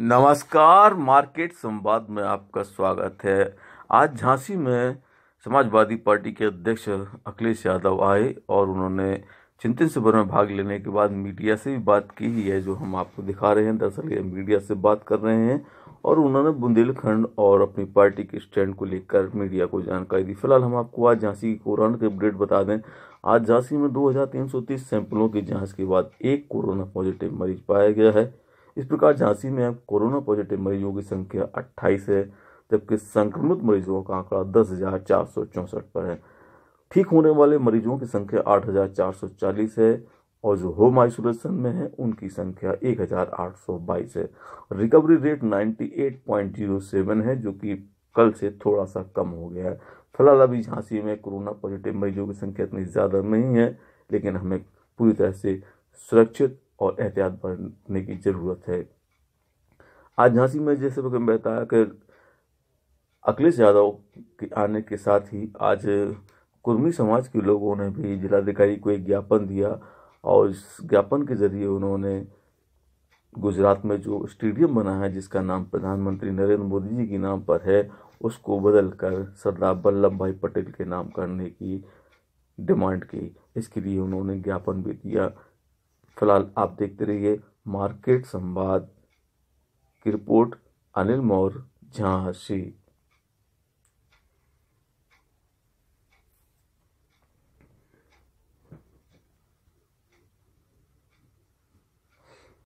नमस्कार मार्केट संवाद में आपका स्वागत है आज झांसी में समाजवादी पार्टी के अध्यक्ष अखिलेश यादव आए और उन्होंने चिंतन शिविर में भाग लेने के बाद मीडिया से भी बात की ही है जो हम आपको दिखा रहे हैं दरअसल ये मीडिया से बात कर रहे हैं और उन्होंने बुंदेलखंड और अपनी पार्टी के स्टैंड को लेकर मीडिया को जानकारी दी फिलहाल हम आपको आज झांसी की कोरोना के अपडेट बता दें आज झांसी में 2330 सैंपलों की जांच के बाद एक कोरोना पॉजिटिव मरीज पाया गया है इस प्रकार झांसी में अब कोरोना पॉजिटिव मरीजों की संख्या अट्ठाईस है जबकि संक्रमित मरीजों का आंकड़ा दस हजार चार सौ चौंसठ पर है ठीक होने वाले मरीजों की संख्या आठ हजार चार सौ चालीस है और जो होम आइसोलेशन में है उनकी संख्या एक हजार आठ सौ बाईस है recovery rate ninety eight point zero seven है जो कि कल से थोड़ा सा कम हो गया है फिलहाल अभी झांसी में कोरोना पॉजिटिव मरीजों की संख्या इतनी ज़्यादा नहीं है लेकिन हमें पूरी तरह से सुरक्षित और एहतियात बढ़ने की ज़रूरत है आज झांसी में जैसे मैं बताया कि अखिलेश यादव के आने के साथ ही आज कुर्मी समाज के लोगों ने भी जिलाधिकारी को एक ज्ञापन दिया और इस ज्ञापन के ज़रिए उन्होंने गुजरात में जो स्टेडियम बना है जिसका नाम प्रधानमंत्री नरेंद्र मोदी जी के नाम पर है उसको बदल कर सरदार वल्लभ भाई पटेल के नाम करने की डिमांड की इसके लिए उन्होंने ज्ञापन भी दिया फिलहाल आप देखते रहिए मार्केट संवाद की रिपोर्ट अनिल मौर्य झांसी